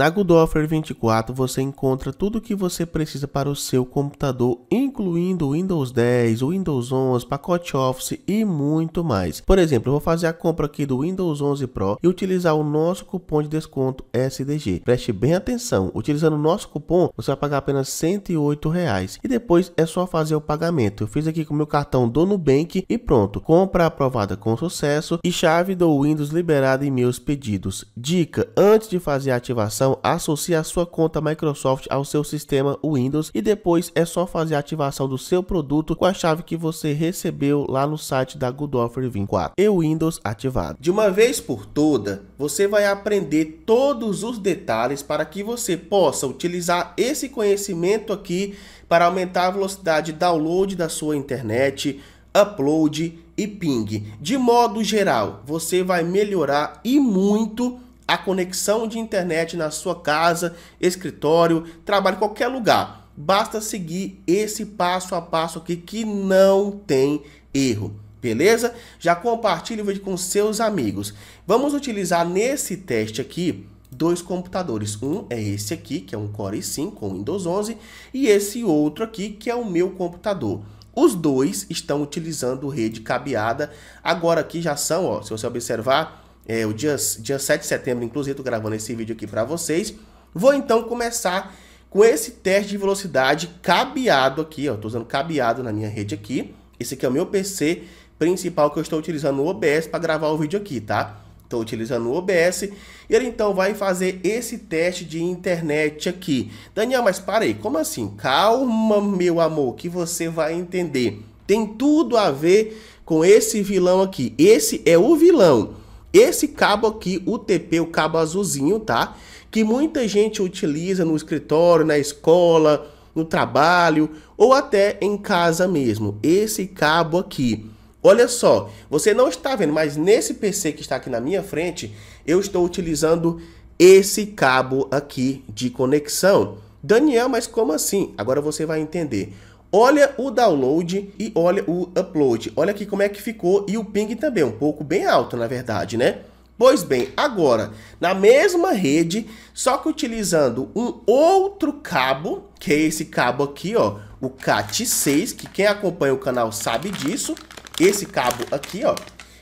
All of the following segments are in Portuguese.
Na GoodOffer 24 você encontra tudo o que você precisa para o seu computador, incluindo Windows 10, Windows 11, pacote Office e muito mais. Por exemplo, eu vou fazer a compra aqui do Windows 11 Pro e utilizar o nosso cupom de desconto SDG. Preste bem atenção, utilizando o nosso cupom você vai pagar apenas R$ 108 reais. e depois é só fazer o pagamento. Eu fiz aqui com meu cartão do Nubank e pronto, compra aprovada com sucesso e chave do Windows liberada em meus pedidos. Dica, antes de fazer a ativação aplicação então, associa a sua conta Microsoft ao seu sistema Windows e depois é só fazer a ativação do seu produto com a chave que você recebeu lá no site da Godoffer 24 e Windows ativado. De uma vez por toda, você vai aprender todos os detalhes para que você possa utilizar esse conhecimento aqui para aumentar a velocidade de download da sua internet, upload e ping. De modo geral, você vai melhorar e muito a conexão de internet na sua casa, escritório, trabalho, qualquer lugar. Basta seguir esse passo a passo aqui que não tem erro. Beleza? Já compartilhe o vídeo com seus amigos. Vamos utilizar nesse teste aqui dois computadores. Um é esse aqui, que é um Core i5 com Windows 11, e esse outro aqui, que é o meu computador. Os dois estão utilizando rede cabeada. Agora aqui já são, ó, se você observar, é, o dia, dia 7 de setembro, inclusive estou gravando esse vídeo aqui para vocês. Vou então começar com esse teste de velocidade cabeado aqui, ó, estou usando cabeado na minha rede aqui. Esse aqui é o meu PC principal que eu estou utilizando no OBS para gravar o vídeo aqui, tá? Estou utilizando o OBS e ele então vai fazer esse teste de internet aqui. Daniel, mas para aí, como assim? Calma, meu amor, que você vai entender. Tem tudo a ver com esse vilão aqui. Esse é o vilão. Esse cabo aqui, UTP, o cabo azulzinho, tá? Que muita gente utiliza no escritório, na escola, no trabalho ou até em casa mesmo. Esse cabo aqui. Olha só, você não está vendo, mas nesse PC que está aqui na minha frente, eu estou utilizando esse cabo aqui de conexão. Daniel, mas como assim? Agora você vai entender. Olha o download e olha o upload. Olha aqui como é que ficou e o ping também, um pouco bem alto na verdade, né? Pois bem, agora, na mesma rede, só que utilizando um outro cabo, que é esse cabo aqui, ó, o CAT6, que quem acompanha o canal sabe disso, esse cabo aqui, ó,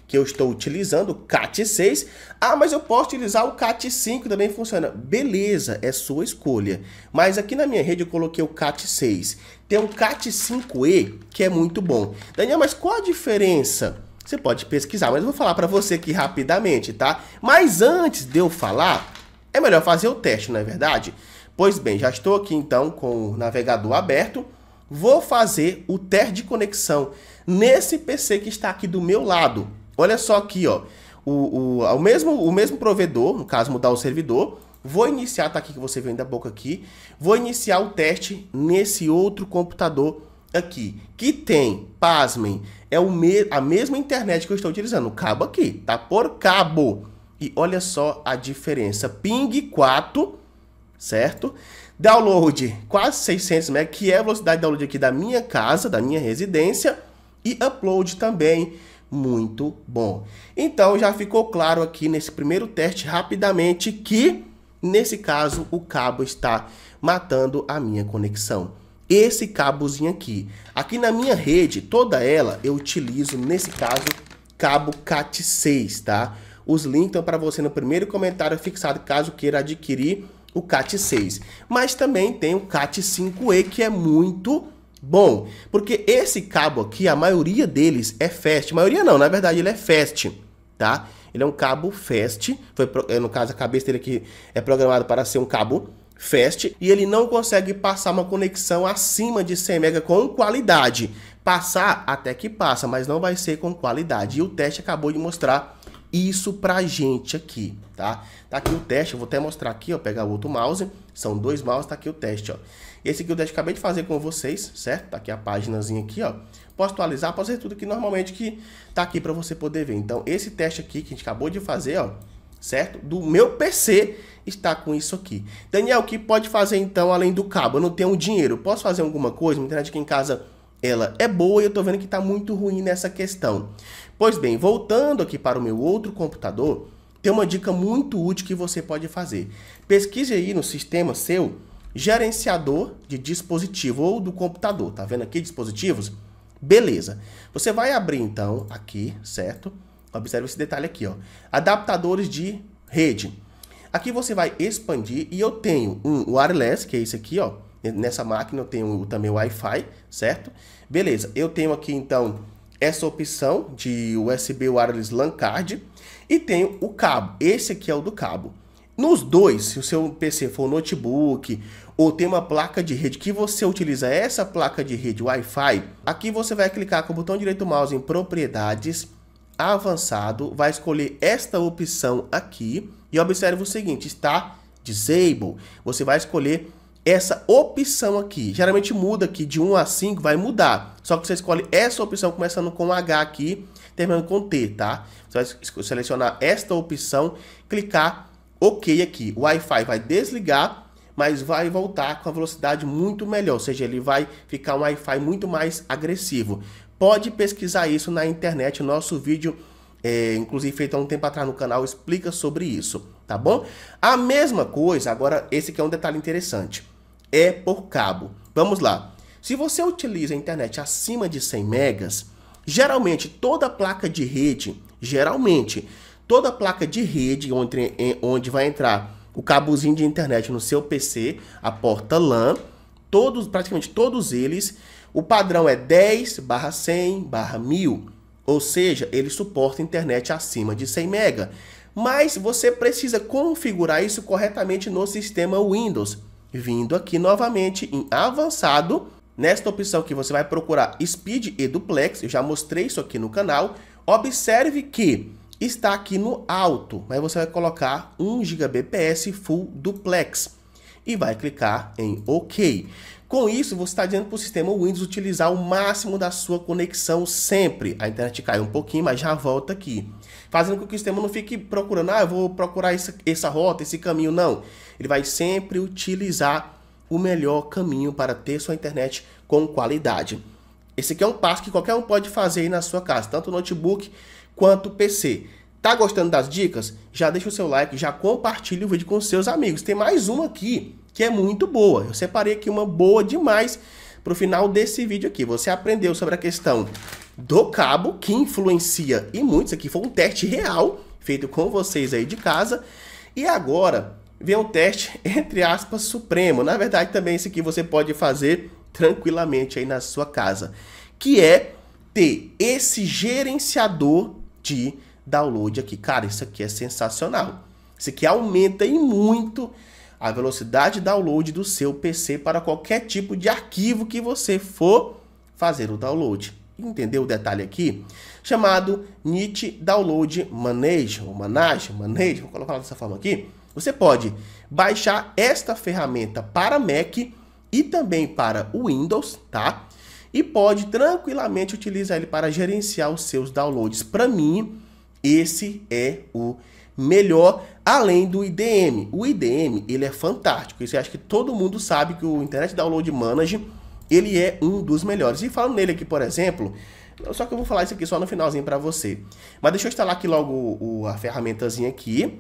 que eu estou utilizando, o CAT 6. Ah, mas eu posso utilizar o CAT 5, também funciona. Beleza, é sua escolha. Mas aqui na minha rede eu coloquei o CAT 6. Tem o CAT 5E, que é muito bom. Daniel, mas qual a diferença? Você pode pesquisar, mas eu vou falar para você aqui rapidamente, tá? Mas antes de eu falar, é melhor fazer o teste, não é verdade? Pois bem, já estou aqui então com o navegador aberto. Vou fazer o teste de conexão nesse PC que está aqui do meu lado. Olha só aqui, ó. O, o, o, mesmo, o mesmo provedor, no caso mudar o servidor, vou iniciar, tá aqui que você vê da boca aqui, vou iniciar o teste nesse outro computador aqui, que tem, pasmem, é o me a mesma internet que eu estou utilizando, cabo aqui, tá por cabo. E olha só a diferença, ping 4, certo? Download quase 600 MB, que é a velocidade de download aqui da minha casa, da minha residência, e upload também muito bom. Então já ficou claro aqui nesse primeiro teste rapidamente que nesse caso o cabo está matando a minha conexão. Esse cabozinho aqui. Aqui na minha rede, toda ela eu utilizo nesse caso cabo CAT6, tá? Os links estão para você no primeiro comentário fixado caso queira adquirir o CAT6. Mas também tem o CAT5E que é muito Bom, porque esse cabo aqui, a maioria deles é fast. maioria não, na verdade ele é fast, tá? Ele é um cabo fast. Foi, é, no caso, a cabeça dele aqui é programado para ser um cabo fast. E ele não consegue passar uma conexão acima de 100 MB com qualidade. Passar até que passa, mas não vai ser com qualidade. E o teste acabou de mostrar isso pra gente aqui, tá? Tá aqui o teste, eu vou até mostrar aqui, ó, pegar o outro mouse. São dois mouses tá aqui o teste, ó. Esse que eu acabei de fazer com vocês, certo? Tá aqui a páginazinha aqui, ó. Posso atualizar, posso fazer tudo que normalmente que tá aqui para você poder ver. Então, esse teste aqui que a gente acabou de fazer, ó, certo? Do meu PC está com isso aqui. Daniel, o que pode fazer então além do cabo? Eu não tenho dinheiro, posso fazer alguma coisa? A internet aqui em casa ela é boa e eu estou vendo que está muito ruim nessa questão. Pois bem, voltando aqui para o meu outro computador, tem uma dica muito útil que você pode fazer. Pesquise aí no sistema seu gerenciador de dispositivo ou do computador. Tá vendo aqui dispositivos? Beleza. Você vai abrir então aqui, certo? Observe esse detalhe aqui, ó. Adaptadores de rede. Aqui você vai expandir e eu tenho um wireless, que é esse aqui, ó. Nessa máquina eu tenho também Wi-Fi, certo? Beleza. Eu tenho aqui então essa opção de USB wireless LAN card e tenho o cabo. Esse aqui é o do cabo. Nos dois, se o seu PC for notebook ou tem uma placa de rede que você utiliza essa placa de rede Wi-Fi, aqui você vai clicar com o botão direito do mouse em propriedades, avançado, vai escolher esta opção aqui e observe o seguinte, está disable. Você vai escolher essa opção aqui. Geralmente muda aqui de 1 a 5, vai mudar. Só que você escolhe essa opção começando com H aqui, terminando com T, tá? Você vai selecionar esta opção, clicar ok aqui. O Wi-Fi vai desligar, mas vai voltar com a velocidade muito melhor, ou seja, ele vai ficar um Wi-Fi muito mais agressivo. Pode pesquisar isso na internet, nosso vídeo é, inclusive feito há um tempo atrás no canal, explica sobre isso, tá bom? A mesma coisa, agora esse que é um detalhe interessante, é por cabo. Vamos lá. Se você utiliza a internet acima de 100 megas, geralmente toda placa de rede, geralmente toda a placa de rede onde, onde vai entrar o cabozinho de internet no seu PC, a porta LAN, todos, praticamente todos eles, o padrão é 10 barra 100 barra 1000, ou seja, ele suporta internet acima de 100 mega. Mas você precisa configurar isso corretamente no sistema Windows, vindo aqui novamente em avançado, Nesta opção que você vai procurar Speed e Duplex, eu já mostrei isso aqui no canal, observe que está aqui no alto, mas você vai colocar 1 Gbps Full Duplex e vai clicar em OK. Com isso, você está dizendo para o sistema Windows utilizar o máximo da sua conexão sempre. A internet caiu um pouquinho, mas já volta aqui. Fazendo com que o sistema não fique procurando, ah, eu vou procurar essa, essa rota, esse caminho, não. Ele vai sempre utilizar o melhor caminho para ter sua internet com qualidade. Esse aqui é um passo que qualquer um pode fazer aí na sua casa, tanto notebook quanto PC. Tá gostando das dicas? Já deixa o seu like, já compartilha o vídeo com seus amigos. Tem mais uma aqui que é muito boa. Eu separei aqui uma boa demais para o final desse vídeo aqui. Você aprendeu sobre a questão do cabo que influencia e muito. Isso aqui foi um teste real feito com vocês aí de casa. E agora vem um teste entre aspas supremo. Na verdade, também esse aqui você pode fazer tranquilamente aí na sua casa, que é ter esse gerenciador de download aqui. Cara, isso aqui é sensacional. Isso aqui aumenta e muito a velocidade de download do seu PC para qualquer tipo de arquivo que você for fazer o download. Entendeu o detalhe aqui? Chamado NIT Download Manage, ou Manage, Manage, vou colocar dessa forma aqui. Você pode baixar esta ferramenta para Mac e também para Windows, tá? e pode tranquilamente utilizar ele para gerenciar os seus downloads. Para mim, esse é o melhor, além do IDM. O IDM, ele é fantástico. Isso eu acho que todo mundo sabe que o Internet Download Manager, ele é um dos melhores. E falando nele aqui, por exemplo, só que eu vou falar isso aqui só no finalzinho para você. Mas deixa eu instalar aqui logo o, o, a ferramentazinha aqui.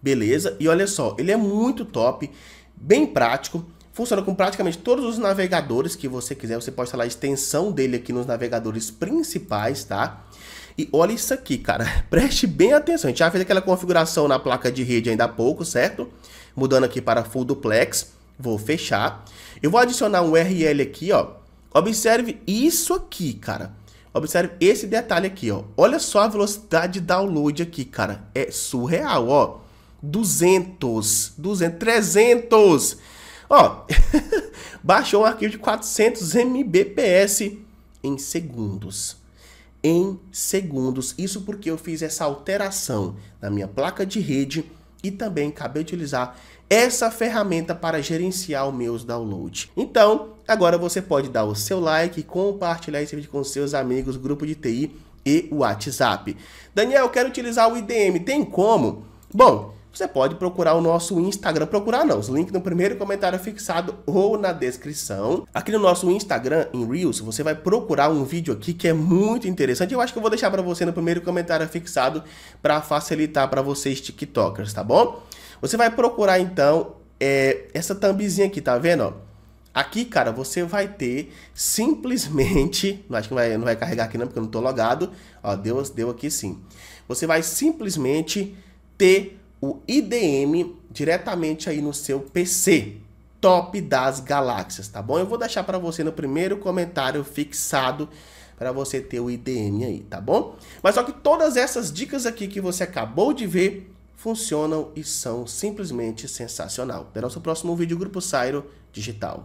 Beleza? E olha só, ele é muito top, bem prático. Funciona com praticamente todos os navegadores que você quiser. Você pode instalar a extensão dele aqui nos navegadores principais, tá? E olha isso aqui, cara. Preste bem atenção. A gente já fez aquela configuração na placa de rede ainda há pouco, certo? Mudando aqui para Full Duplex. Vou fechar. Eu vou adicionar um URL aqui, ó. Observe isso aqui, cara. Observe esse detalhe aqui, ó. Olha só a velocidade de download aqui, cara. É surreal, ó. 200, 200, 300. Ó, baixou um arquivo de 400 MBps em segundos. Em segundos. Isso porque eu fiz essa alteração na minha placa de rede e também acabei de utilizar essa ferramenta para gerenciar os meus downloads. Então, agora você pode dar o seu like, compartilhar esse vídeo com seus amigos, grupo de TI e o WhatsApp. Daniel, quero utilizar o IDM, tem como? Bom, você pode procurar o nosso Instagram. Procurar não, os links no primeiro comentário fixado ou na descrição. Aqui no nosso Instagram, em Reels, você vai procurar um vídeo aqui que é muito interessante. Eu acho que eu vou deixar para você no primeiro comentário fixado para facilitar para vocês tiktokers, tá bom? Você vai procurar então é, essa thumbzinha aqui, tá vendo? Aqui, cara, você vai ter simplesmente, não acho que vai, não vai carregar aqui não porque eu não tô logado. Ó, deu, deu aqui sim. Você vai simplesmente ter o IDM diretamente aí no seu PC. Top das galáxias, tá bom? Eu vou deixar para você no primeiro comentário fixado para você ter o IDM aí, tá bom? Mas só que todas essas dicas aqui que você acabou de ver funcionam e são simplesmente sensacional. Até nosso próximo vídeo, Grupo Sairo Digital.